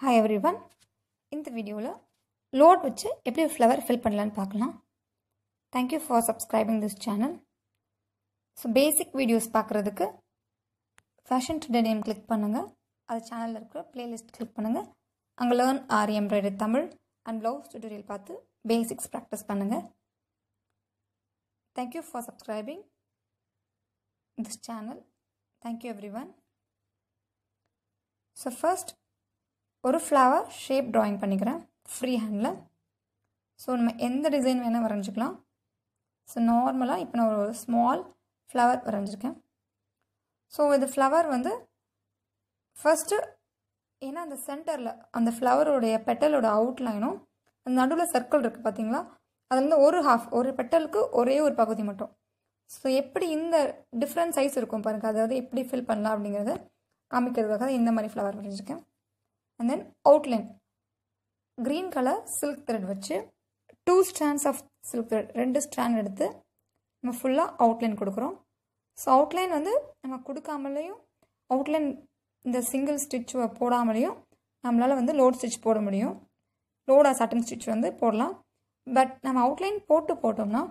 hi every one இந்த வீடியோவில் load வச்சு எப்படி ஒரு ஃப்ளவர் ஃபில் பண்ணலான்னு பார்க்கலாம் thank you for subscribing this channel so basic videos பார்க்குறதுக்கு ஃபேஷன் டுடே நேம் கிளிக் பண்ணுங்கள் அது சேனலில் இருக்கிற ப்ளேலிஸ்ட் கிளிக் பண்ணுங்கள் அங்கே learn or embroidery Tamil and blouse tutorial பார்த்து பேசிக்ஸ் ப்ராக்டிஸ் பண்ணுங்கள் thank you for subscribing this channel thank you everyone so first ஒரு ஃப்ளவர் ஷேப் ட்ராயிங் பண்ணிக்கிறேன் ஃப்ரீ ஹேண்டில் ஸோ நம்ம எந்த டிசைன் வேணால் வரைஞ்சிக்கலாம் ஸோ நார்மலாக இப்போ நான் ஒரு ஸ்மால் ஃப்ளவர் வரைஞ்சிருக்கேன் ஸோ இது ஃப்ளவர் வந்து ஃபஸ்ட்டு ஏன்னா அந்த சென்டரில் அந்த ஃப்ளவருடைய பெட்டலோட அவுட்லைனும் அந்த நடுவில் சர்க்கிள் இருக்குது பார்த்தீங்களா அதுலேருந்து ஒரு ஹாஃப் ஒரு பெட்டலுக்கு ஒரே ஒரு பகுதி மட்டும் ஸோ எப்படி இந்த டிஃப்ரெண்ட் சைஸ் இருக்கும் பாருங்கள் அதாவது எப்படி ஃபில் பண்ணலாம் அப்படிங்கிறத காமிக்கிறதுக்காக இந்த மாதிரி ஃப்ளவர் வரைஞ்சிருக்கேன் and then outline green colour silk thread வச்சு two strands of silk thread ரெண்டு ஸ்டாண்ட் எடுத்து நம்ம ஃபுல்லாக அவுட்லைன் கொடுக்குறோம் ஸோ அவுட்லைன் வந்து நம்ம கொடுக்காமலேயும் அவுட்லைன் இந்த சிங்கிள் ஸ்டிச் போடாமலேயும் நம்மளால் வந்து லோட் ஸ்டிச் போட முடியும் லோடாக சட்டன் ஸ்டிச் வந்து போடலாம் பட் நம்ம அவுட்லைன் போட்டு போட்டோம்னா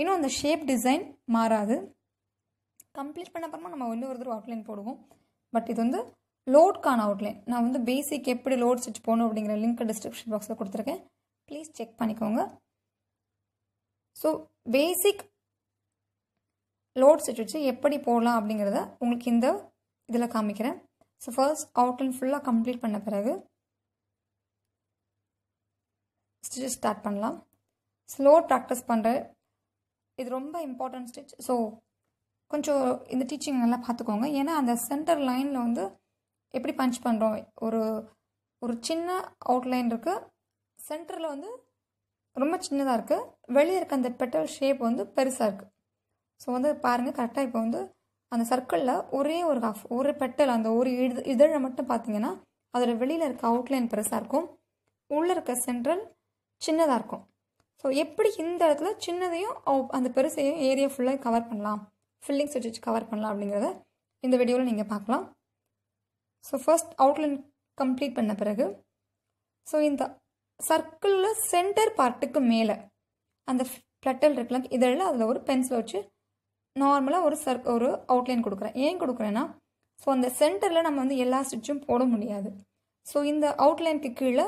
இன்னும் அந்த ஷேப் டிசைன் மாறாது கம்ப்ளீட் பண்ண அப்புறமா நம்ம இன்னொரு தடவை அவுட்லைன் போடுவோம் பட் இது வந்து லோட்கான அவுட்லைன் நான் வந்து பேசிக் எப்படி லோட் ஸ்டிச் போகணும் அப்படிங்கிற லிங்க் டிஸ்கிரிப்ஷன் பாக்ஸில் கொடுத்துருக்கேன் ப்ளீஸ் செக் பண்ணிக்கோங்க ஸோ பேசிக் லோட் ஸ்டிச் வச்சு எப்படி போடலாம் அப்படிங்கிறத உங்களுக்கு இந்த இதில் காமிக்கிறேன் ஸோ ஃபர்ஸ்ட் அவுட்லைன் ஃபுல்லாக கம்ப்ளீட் பண்ண பிறகு ஸ்டிச் ஸ்டார்ட் பண்ணலாம் ஸ்லோ ப்ராக்டிஸ் பண்ணுற இது ரொம்ப இம்பார்ட்டன்ட் ஸ்டிச் ஸோ கொஞ்சம் இந்த டீச்சிங் நல்லா பார்த்துக்கோங்க ஏன்னா அந்த சென்டர் லைனில் வந்து எப்படி பஞ்ச் பண்ணுறோம் ஒரு ஒரு சின்ன அவுட்லைன் இருக்குது சென்டரில் வந்து ரொம்ப சின்னதாக இருக்குது வெளியே இருக்க அந்த பெட்டல் ஷேப் வந்து பெருசாக இருக்குது ஸோ வந்து பாருங்கள் கரெக்டாக இப்போ வந்து அந்த சர்க்கிளில் ஒரே ஒரு ஹாஃப் ஒரு பெட்டல் அந்த ஒரு இது இதழை மட்டும் பார்த்தீங்கன்னா அதோட வெளியில் இருக்க அவுட்லைன் பெருசாக இருக்கும் உள்ளே இருக்க சென்ட்ரல் சின்னதாக இருக்கும் ஸோ எப்படி இந்த இடத்துல சின்னதையும் அந்த பெருசையும் ஏரியா ஃபுல்லாக கவர் பண்ணலாம் ஃபில்லிங் ஸ்டிச் கவர் பண்ணலாம் அப்படிங்கிறத இந்த வீடியோவில் நீங்கள் பார்க்கலாம் ஸோ ஃபர்ஸ்ட் அவுட்லைன் கம்ப்ளீட் பண்ண பிறகு ஸோ இந்த சர்க்கிளில் சென்டர் பார்ட்டுக்கு மேலே அந்த ஃப்ளட்டல் இருக்கலாம் இதெல்லாம் அதில் ஒரு பென்சிலை வச்சு நார்மலாக ஒரு சர்க் ஒரு அவுட்லைன் கொடுக்குறேன் ஏன் கொடுக்குறேன்னா ஸோ அந்த சென்டரில் நம்ம வந்து எல்லா ஸ்டிச்சும் போட முடியாது ஸோ இந்த அவுட்லைனுக்கு கீழே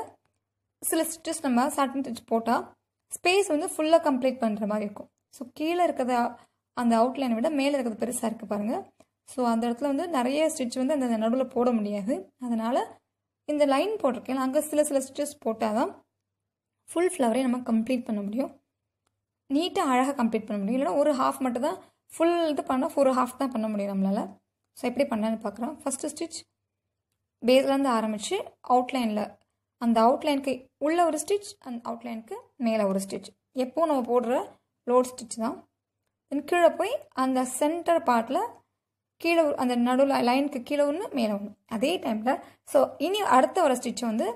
சில ஸ்டிச்சஸ் நம்ம சாட்டின் ஸ்டிச் போட்டால் ஸ்பேஸ் வந்து ஃபுல்லாக கம்ப்ளீட் பண்ணுற மாதிரி இருக்கும் ஸோ கீழே இருக்கிறத அந்த அவுட்லைனை விட மேலே இருக்கிறது பெருசாக இருக்குது பாருங்கள் ஸோ அந்த இடத்துல வந்து நிறைய ஸ்டிச் வந்து அந்த நடுவில் போட முடியாது அதனால் இந்த லைன் போட்டிருக்கேன் அங்கே சில சில ஸ்டிச்சஸ் போட்டால் தான் ஃபுல் ஃப்ளவரே நம்ம கம்ப்ளீட் பண்ண முடியும் நீட்டாக அழகாக கம்ப்ளீட் பண்ண முடியும் இல்லைனா ஒரு ஹாஃப் மட்டும் தான் ஃபுல் இது பண்ணால் ஒரு ஹாஃப் தான் பண்ண முடியும் நம்மளால் ஸோ எப்படி பண்ணலான்னு பார்க்குறோம் ஃபஸ்ட்டு ஸ்டிச் பேஸ்லேருந்து ஆரம்பித்து அவுட்லைனில் அந்த அவுட்லைனுக்கு உள்ள ஒரு ஸ்டிச் அந்த அவுட்லைனுக்கு மேலே ஒரு ஸ்டிச் எப்போவும் நம்ம போடுற லோட் ஸ்டிச் தான் தென் கீழே போய் அந்த சென்டர் பார்ட்டில் கீழே அந்த நடுவில் லைனுக்கு கீழே ஒன்று மேலே ஒன்று அதே டைமில் ஸோ இனி அடுத்த வர ஸ்டிச் வந்து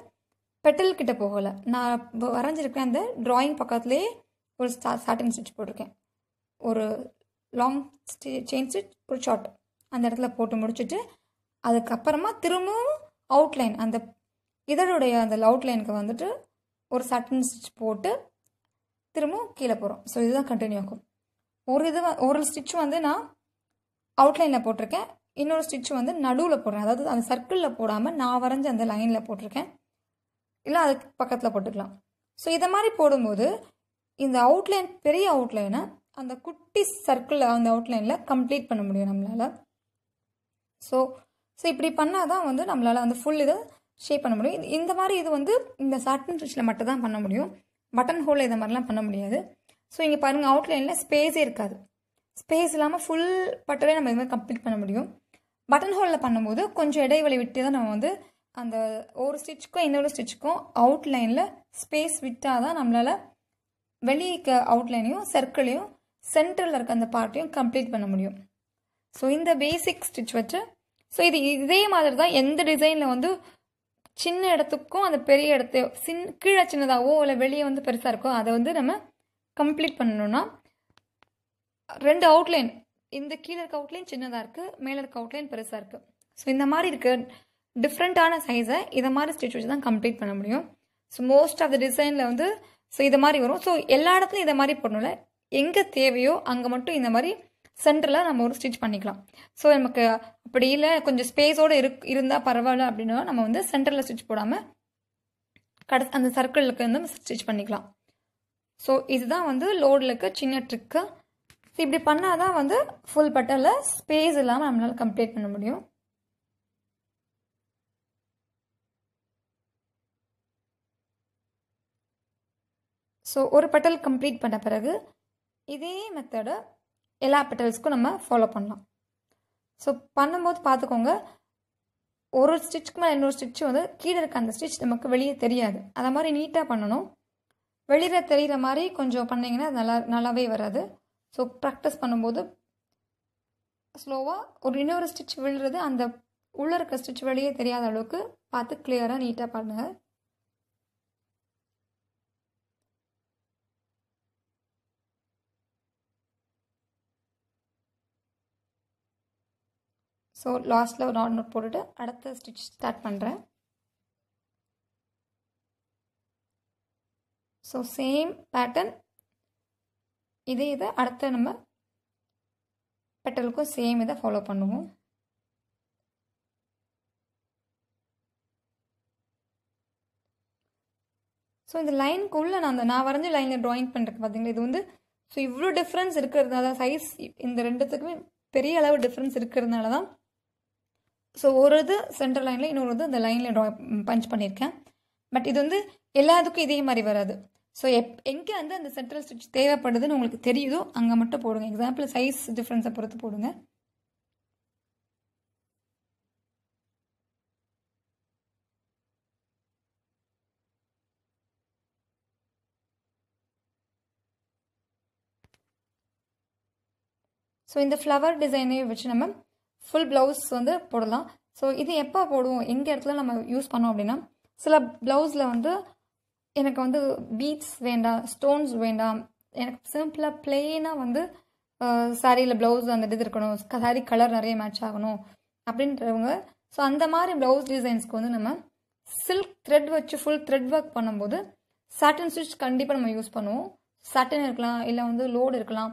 பெட்டல் கிட்ட போகலை நான் வரைஞ்சிருக்கேன் அந்த ட்ராயிங் பக்கத்துலேயே ஒரு ஸ்டா சாட்டின் ஸ்டிச் போட்டிருக்கேன் ஒரு லாங் ஸ்டி செயின் ஸ்டிச் ஒரு ஷார்ட் அந்த இடத்துல போட்டு முடிச்சுட்டு அதுக்கப்புறமா திரும்பவும் அவுட்லைன் அந்த இதழுடைய அந்த அவுட்லைனுக்கு வந்துட்டு ஒரு சட்டன் ஸ்டிச் போட்டு திரும்பவும் கீழே போகிறோம் ஸோ இதுதான் கண்டினியூ ஆகும் ஒரு இது ஒரு ஸ்டிச் வந்து நான் அவுட்லைனில் போட்டிருக்கேன் இன்னொரு ஸ்டிச் வந்து நடுவில் போடுறேன் அதாவது அந்த சர்க்கிளில் போடாமல் நான் வரைஞ்ச அந்த லைனில் போட்டிருக்கேன் இல்லை அதுக்கு பக்கத்தில் போட்டுக்கலாம் ஸோ இதை மாதிரி போடும்போது இந்த அவுட்லைன் பெரிய அவுட்லைனை அந்த குட்டி சர்க்கிளில் அந்த அவுட்லைனில் கம்ப்ளீட் பண்ண முடியும் நம்மளால் ஸோ ஸோ இப்படி பண்ணால் தான் வந்து நம்மளால் அந்த ஃபுல் இதை ஷேப் பண்ண முடியும் இந்த மாதிரி இது வந்து இந்த சாட்டன் ஸ்டிச்சில் மட்டும் தான் பண்ண முடியும் பட்டன் ஹோலில் இதை மாதிரிலாம் பண்ண முடியாது ஸோ இங்கே பாருங்கள் அவுட்லைனில் ஸ்பேஸே இருக்காது ஸ்பேஸ் இல்லாமல் ஃபுல் பட்டவே நம்ம எதுவுமே கம்ப்ளீட் பண்ண முடியும் பட்டன் ஹோலில் பண்ணும்போது கொஞ்சம் இடைவெளி விட்டு தான் நம்ம வந்து அந்த ஒரு ஸ்டிச்சுக்கும் இன்னொரு ஸ்டிச்சுக்கும் அவுட்லைனில் ஸ்பேஸ் விட்டால் தான் நம்மளால் வெளியே அவுட்லைனையும் சர்க்கிளையும் சென்டரில் இருக்க அந்த பார்ட்டையும் கம்ப்ளீட் பண்ண முடியும் ஸோ இந்த பேசிக் ஸ்டிச் வச்சு ஸோ இது இதே மாதிரி தான் எந்த டிசைனில் வந்து சின்ன இடத்துக்கும் அந்த பெரிய இடத்தையோ சின் கீழே சின்னதாகவோ இல்லை வெளியே வந்து பெருசாக இருக்கோ அதை வந்து நம்ம கம்ப்ளீட் பண்ணணும்னா ரெண்டு அவுட்லைன் இந்த கீழே இருக்க அவுட்லைன் சின்னதாக இருக்குது மேலே இருக்க அவுட்லைன் பெருசாக இருக்குது ஸோ இந்த மாதிரி இருக்க டிஃப்ரெண்ட்டான சைஸை இதை மாதிரி ஸ்டிச் வச்சு தான் கம்ப்ளீட் பண்ண முடியும் ஸோ மோஸ்ட் ஆஃப் த டிசைனில் வந்து ஸோ இதை மாதிரி வரும் ஸோ எல்லா இடத்துலையும் இதை மாதிரி போடணும்ல எங்கே தேவையோ அங்கே மட்டும் இந்த மாதிரி சென்டரில் நம்ம ஒரு ஸ்டிச் பண்ணிக்கலாம் ஸோ நமக்கு அப்படி இல்லை கொஞ்சம் ஸ்பேஸோடு இருக் இருந்தால் பரவாயில்ல அப்படின்னா நம்ம வந்து சென்டரில் ஸ்டிச் போடாமல் கடை அந்த சர்க்கிளுக்கு வந்து ஸ்டிச் பண்ணிக்கலாம் ஸோ இதுதான் வந்து லோடில் இருக்க சின்ன ட்ரிக்கு ஸோ இப்படி பண்ணால் தான் வந்து ஃபுல் பட்டரில் ஸ்பேஸ் இல்லாமல் நம்மளால் கம்ப்ளீட் பண்ண முடியும் ஸோ ஒரு பட்டல் கம்ப்ளீட் பண்ண பிறகு இதே மெத்தடை எல்லா பட்டல்ஸ்க்கும் நம்ம ஃபாலோ பண்ணலாம் ஸோ பண்ணும்போது பார்த்துக்கோங்க ஒரு ஸ்டிச்சுக்கு மேலே இன்னொரு ஸ்டிச்சு வந்து கீழே இருக்க அந்த ஸ்டிச் நமக்கு வெளியே தெரியாது அதை மாதிரி நீட்டாக பண்ணணும் வெளியில் தெரிகிற மாதிரி கொஞ்சம் பண்ணிங்கன்னா நல்லா நல்லாவே வராது ஸோ ப்ராக்டிஸ் பண்ணும்போது ஸ்லோவாக ஒரு இன்னொரு ஸ்டிச் விழுறது அந்த உள்ளே இருக்க ஸ்டிச் வெளியே தெரியாத அளவுக்கு பார்த்து கிளியராக நீட்டாக பண்ணுங்கள் ஸோ லாஸ்ட்டில் ஒரு நாட் நோட் போட்டுட்டு அடுத்த ஸ்டிச் ஸ்டார்ட் பண்ணுறேன் ஸோ சேம் பேட்டர்ன் இதே இதை அடுத்த நம்ம பெட்டலுக்கும் சேம் இதை ஃபாலோ பண்ணுவோம் ஸோ இந்த லைனுக்குள்ளே நான் அந்த நான் வரைஞ்ச லைனில் ட்ராயிங் பண்ணுறேன் பார்த்தீங்களா இது வந்து ஸோ இவ்வளோ டிஃப்ரென்ஸ் இருக்கிறதுனால சைஸ் இந்த ரெண்டுத்துக்குமே பெரிய அளவு டிஃப்ரென்ஸ் இருக்கிறதுனால தான் ஸோ ஒரு இது சென்டர் லைனில் இன்னொரு இது இந்த லைனில் ட்ரா பஞ்ச் பண்ணியிருக்கேன் பட் இது வந்து எல்லாத்துக்கும் இதே மாதிரி வராது ஸோ எப் எங்கே வந்து அந்த சென்ட்ரல் ஸ்டிச் தேவைப்படுதுன்னு உங்களுக்கு தெரியுதோ அங்கே மட்டும் போடுங்க எக்ஸாம்பிள் சைஸ் டிஃப்ரென்ஸை பொறுத்து போடுங்க ஸோ இந்த ஃப்ளவர் டிசைனையும் வச்சு நம்ம ஃபுல் ப்ளவுஸ் வந்து போடலாம் ஸோ இது எப்போ போடுவோம் எங்கள் இடத்துல நம்ம யூஸ் பண்ணோம் அப்படின்னா சில ப்ளவுஸில் வந்து எனக்கு வந்து பீட்ஸ் வேண்டாம் ஸ்டோன்ஸ் வேண்டாம் எனக்கு சிம்பிளாக பிளெயினாக வந்து சாரியில் ப்ளவுஸ் அந்த இது இருக்கணும் சாரி கலர் நிறைய மேட்ச் ஆகணும் அப்படின்றவங்க ஸோ அந்த மாதிரி ப்ளவுஸ் டிசைன்ஸ்க்கு வந்து நம்ம சில்க் த்ரெட் வச்சு ஃபுல் த்ரெட் ஒர்க் பண்ணும்போது சாட்டன் ஸ்டிச் கண்டிப்பாக நம்ம யூஸ் பண்ணுவோம் சட்டன் இருக்கலாம் இல்லை வந்து லோடு இருக்கலாம்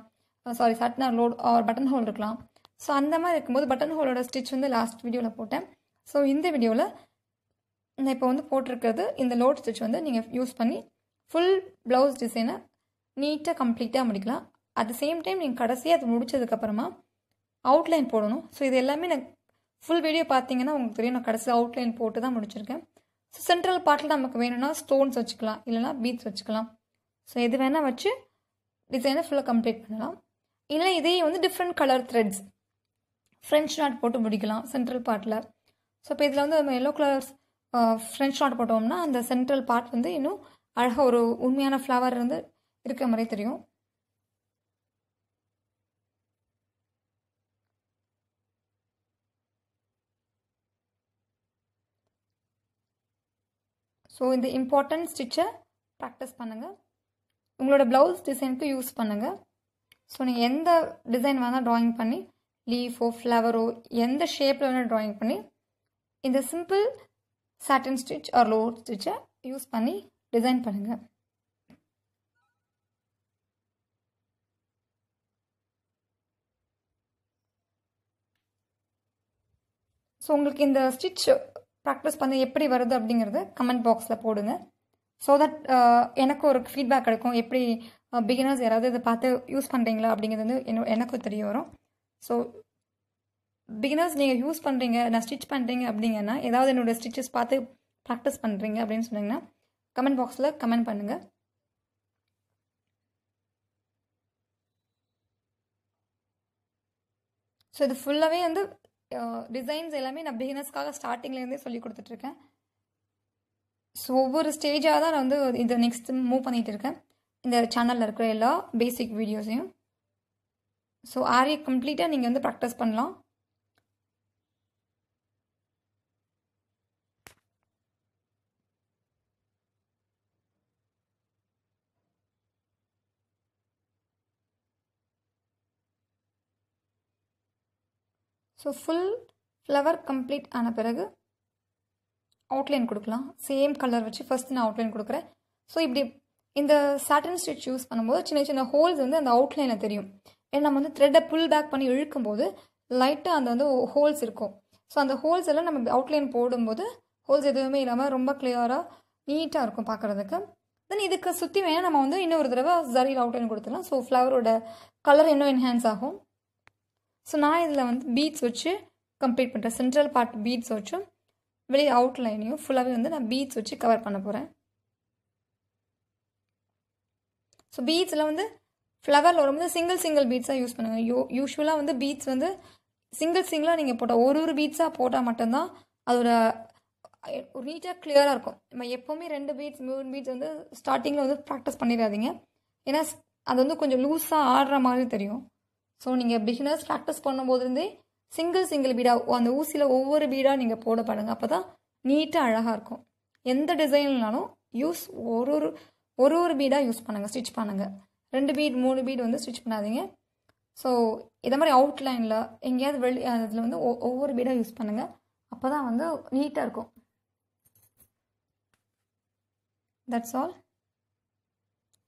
sorry or load or button hole இருக்கலாம் ஸோ அந்த மாதிரி இருக்கும்போது பட்டன் ஹோலோட ஸ்டிச் வந்து லாஸ்ட் வீடியோவில் போட்டேன் ஸோ இந்த வீடியோவில் நான் இப்போ வந்து போட்டிருக்கிறது இந்த லோட் ஸ்டிச் வந்து நீங்கள் யூஸ் பண்ணி ஃபுல் ப்ளவுஸ் டிசைனை நீட்டாக கம்ப்ளீட்டாக முடிக்கலாம் அட் த சேம் டைம் நீங்கள் கடைசியாக அது முடிச்சதுக்கப்புறமா அவுட்லைன் போடணும் ஸோ இது எல்லாமே நான் ஃபுல் வீடியோ பார்த்தீங்கன்னா உங்களுக்கு தெரியும் நான் கடைசி அவுட்லைன் போட்டு தான் முடிச்சிருக்கேன் ஸோ சென்ட்ரல் பார்ட்டில் நமக்கு வேணும்னா ஸ்டோன்ஸ் வச்சுக்கலாம் இல்லைனா பீட்ஸ் வச்சுக்கலாம் ஸோ எது வேணால் வச்சு டிசைனை ஃபுல்லாக கம்ப்ளீட் பண்ணலாம் இல்லை இதே வந்து different colour threads French knot போட்டு முடிக்கலாம் சென்ட்ரல் பார்ட்டில் ஸோ இப்போ இதில் வந்து நம்ம எல்லோ கலர்ஸ் ஃப்ரெஞ்ச் நாட் போட்டோம்னா அந்த சென்ட்ரல் பார்ட் வந்து இன்னும் அழகாக ஒரு உண்மையான ஃப்ளவர் வந்து இருக்கிற மாதிரி தெரியும் ஸோ இந்த இம்பார்ட்டன்ட் ஸ்டிச்சை ப்ராக்டிஸ் பண்ணுங்கள் உங்களோட ப்ளவுஸ் டிசைனுக்கு யூஸ் பண்ணுங்கள் ஸோ நீங்கள் எந்த டிசைன் வேணால் ட்ராயிங் பண்ணி லீஃபோ ஃப்ளவரோ எந்த ஷேப்பில் வேணால் ட்ராயிங் பண்ணி இந்த simple satin stitch or low ஸ்டிச்சை யூஸ் பண்ணி டிசைன் பண்ணுங்கள் ஸோ உங்களுக்கு இந்த ஸ்டிச் ப்ராக்டிஸ் பண்ண எப்படி வருது அப்படிங்கிறது கமெண்ட் பாக்ஸில் போடுங்க ஸோ தட் எனக்கும் ஒரு ஃபீட்பேக் கிடைக்கும் எப்படி பிகினர்ஸ் யாராவது இதை பார்த்து யூஸ் பண்ணுறீங்களா அப்படிங்கிறது வந்து என்ன எனக்கும் தெரிய வரும் ஸோ பிகினர்ஸ் நீங்கள் யூஸ் பண்ணுறீங்க நான் ஸ்டிச் பண்ணுறீங்க அப்படிங்கன்னா ஏதாவது என்னோடய ஸ்டிச்சஸ் பார்த்து ப்ராக்டிஸ் பண்ணுறீங்க அப்படின்னு சொன்னீங்கன்னா கமெண்ட் பாக்ஸில் கமெண்ட் பண்ணுங்கள் ஸோ இது ஃபுல்லாகவே வந்து டிசைன்ஸ் எல்லாமே நான் பிகினர்ஸ்க்காக ஸ்டார்டிங்லேருந்தே சொல்லி கொடுத்துட்ருக்கேன் ஸோ ஒவ்வொரு ஸ்டேஜாக தான் நான் வந்து இதை நெக்ஸ்ட் மூவ் பண்ணிகிட்டு இருக்கேன் இந்த சேனலில் இருக்கிற எல்லா பேசிக் வீடியோஸையும் ஸோ ஆரிய கம்ப்ளீட்டாக நீங்கள் வந்து ப்ராக்டிஸ் பண்ணலாம் ஸோ ஃபுல் ஃப்ளவர் கம்ப்ளீட் ஆன பிறகு அவுட்லைன் கொடுக்கலாம் சேம் கலர் வச்சு ஃபஸ்ட் நான் அவுட்லைன் கொடுக்குறேன் ஸோ இப்படி இந்த சாட்டன் ஸ்டிச் யூஸ் பண்ணும்போது சின்ன சின்ன ஹோல்ஸ் வந்து அந்த அவுட்லைனில் தெரியும் ஏன்னா நம்ம வந்து த்ரெட்டை புல் பேக் பண்ணி இழுக்கும் போது லைட்டாக அந்த வந்து ஹோல்ஸ் இருக்கும் ஸோ அந்த ஹோல்ஸ் எல்லாம் நம்ம அவுட்லைன் போடும்போது ஹோல்ஸ் எதுவுமே இல்லாமல் ரொம்ப கிளியராக நீட்டாக இருக்கும் பார்க்குறதுக்கு தென் இதுக்கு சுற்றி வேணால் நம்ம வந்து இன்னொரு தடவை ஜரியில் அவுட்லைன் கொடுத்துடலாம் ஸோ ஃப்ளவரோட கலர் இன்னும் என்ஹான்ஸ் ஆகும் ஸோ நான் இதில் வந்து பீட்ஸ் வச்சு கம்ப்ளீட் பண்ணுறேன் சென்ட்ரல் பார்ட் பீட்ஸ் வச்சும் வெளியே அவுட்லைனையும் ஃபுல்லாகவே வந்து நான் பீட்ஸ் வச்சு கவர் பண்ண போகிறேன் ஸோ பீட்ஸில் வந்து ஃப்ளவரில் வரும்போது சிங்கிள் சிங்கிள் பீட்ஸாக யூஸ் பண்ணுங்கள் யூ யூஸ்வலாக வந்து பீட்ஸ் வந்து சிங்கிள் சிங்கிளாக நீங்கள் போட்டால் ஒரு ஒரு பீட்ஸாக போட்டால் மட்டும்தான் அதோட ஒரு நீட்டாக கிளியராக இருக்கும் நம்ம எப்போவுமே ரெண்டு பீட்ஸ் மூணு பீட்ஸ் வந்து ஸ்டார்டிங்கில் வந்து ப்ராக்டிஸ் பண்ணிடாதீங்க ஏன்னா அது வந்து கொஞ்சம் லூஸாக ஆடுற மாதிரி தெரியும் ஸோ நீங்கள் பிகினர்ஸ் ப்ராக்டிஸ் பண்ணும்போதுலேருந்தே சிங்கிள் சிங்கிள் பீடாக அந்த ஊசியில் ஒவ்வொரு பீடாக நீங்கள் போட பாருங்கள் அப்போ தான் நீட்டாக அழகாக இருக்கும் எந்த டிசைன்லனாலும் யூஸ் ஒரு ஒரு ஒரு ஒரு பீடாக யூஸ் பண்ணுங்கள் ஸ்டிச் பண்ணுங்கள் ரெண்டு பீட் மூணு பீட் வந்து ஸ்டிச் பண்ணாதீங்க ஸோ இதை மாதிரி அவுட்லைனில் எங்கேயாவது வெளி அதில் வந்து ஒவ்வொரு பீடாக யூஸ் பண்ணுங்கள் அப்போ தான் வந்து நீட்டாக இருக்கும் தட்ஸ் ஆல்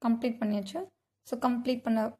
கம்ப்ளீட் பண்ணியாச்சு ஸோ கம்ப்ளீட் பண்ண